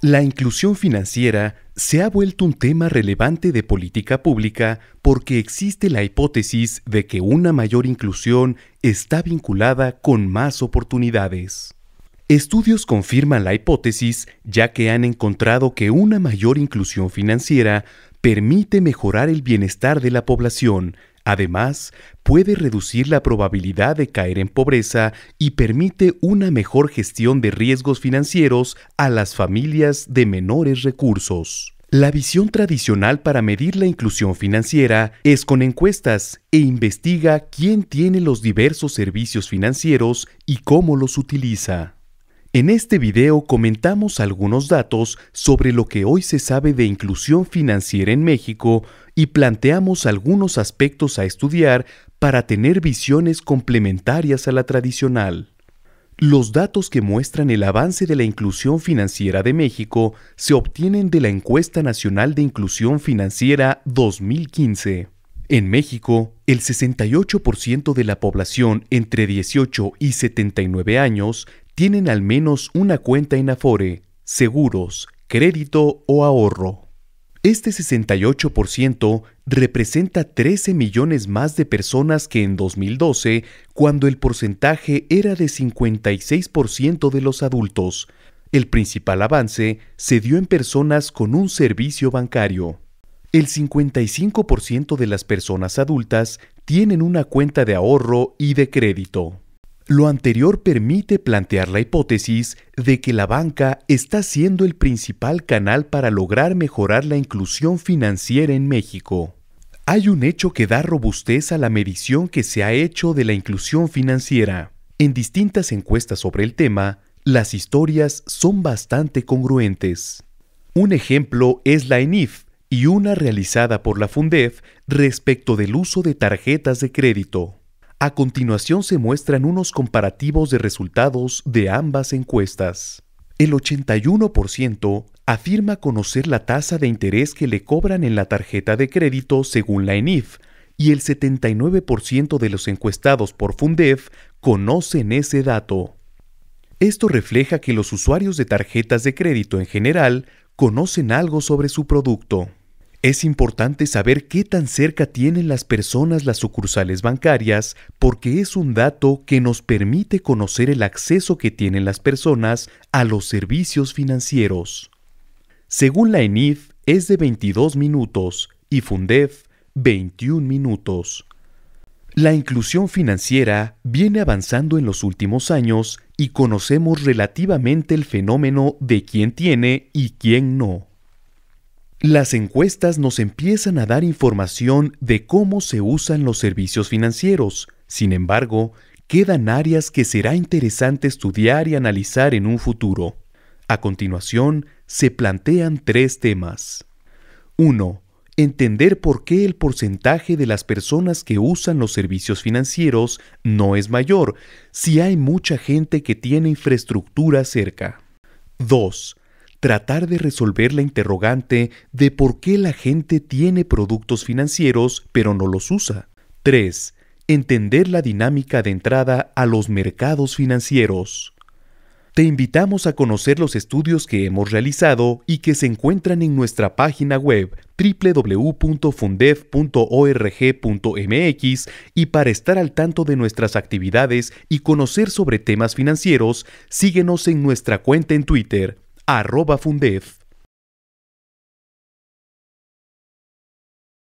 La inclusión financiera se ha vuelto un tema relevante de política pública porque existe la hipótesis de que una mayor inclusión está vinculada con más oportunidades. Estudios confirman la hipótesis ya que han encontrado que una mayor inclusión financiera permite mejorar el bienestar de la población, Además, puede reducir la probabilidad de caer en pobreza y permite una mejor gestión de riesgos financieros a las familias de menores recursos. La visión tradicional para medir la inclusión financiera es con encuestas e investiga quién tiene los diversos servicios financieros y cómo los utiliza. En este video comentamos algunos datos sobre lo que hoy se sabe de inclusión financiera en México y planteamos algunos aspectos a estudiar para tener visiones complementarias a la tradicional. Los datos que muestran el avance de la inclusión financiera de México se obtienen de la Encuesta Nacional de Inclusión Financiera 2015. En México, el 68% de la población entre 18 y 79 años tienen al menos una cuenta en Afore, seguros, crédito o ahorro. Este 68% representa 13 millones más de personas que en 2012, cuando el porcentaje era de 56% de los adultos. El principal avance se dio en personas con un servicio bancario. El 55% de las personas adultas tienen una cuenta de ahorro y de crédito. Lo anterior permite plantear la hipótesis de que la banca está siendo el principal canal para lograr mejorar la inclusión financiera en México. Hay un hecho que da robustez a la medición que se ha hecho de la inclusión financiera. En distintas encuestas sobre el tema, las historias son bastante congruentes. Un ejemplo es la ENIF y una realizada por la Fundef respecto del uso de tarjetas de crédito. A continuación se muestran unos comparativos de resultados de ambas encuestas. El 81% afirma conocer la tasa de interés que le cobran en la tarjeta de crédito según la ENIF y el 79% de los encuestados por Fundef conocen ese dato. Esto refleja que los usuarios de tarjetas de crédito en general conocen algo sobre su producto. Es importante saber qué tan cerca tienen las personas las sucursales bancarias porque es un dato que nos permite conocer el acceso que tienen las personas a los servicios financieros. Según la ENIF es de 22 minutos y Fundef 21 minutos. La inclusión financiera viene avanzando en los últimos años y conocemos relativamente el fenómeno de quién tiene y quién no. Las encuestas nos empiezan a dar información de cómo se usan los servicios financieros. Sin embargo, quedan áreas que será interesante estudiar y analizar en un futuro. A continuación, se plantean tres temas. 1. Entender por qué el porcentaje de las personas que usan los servicios financieros no es mayor si hay mucha gente que tiene infraestructura cerca. 2 tratar de resolver la interrogante de por qué la gente tiene productos financieros pero no los usa. 3. Entender la dinámica de entrada a los mercados financieros. Te invitamos a conocer los estudios que hemos realizado y que se encuentran en nuestra página web www.fundef.org.mx y para estar al tanto de nuestras actividades y conocer sobre temas financieros, síguenos en nuestra cuenta en Twitter arroba fundef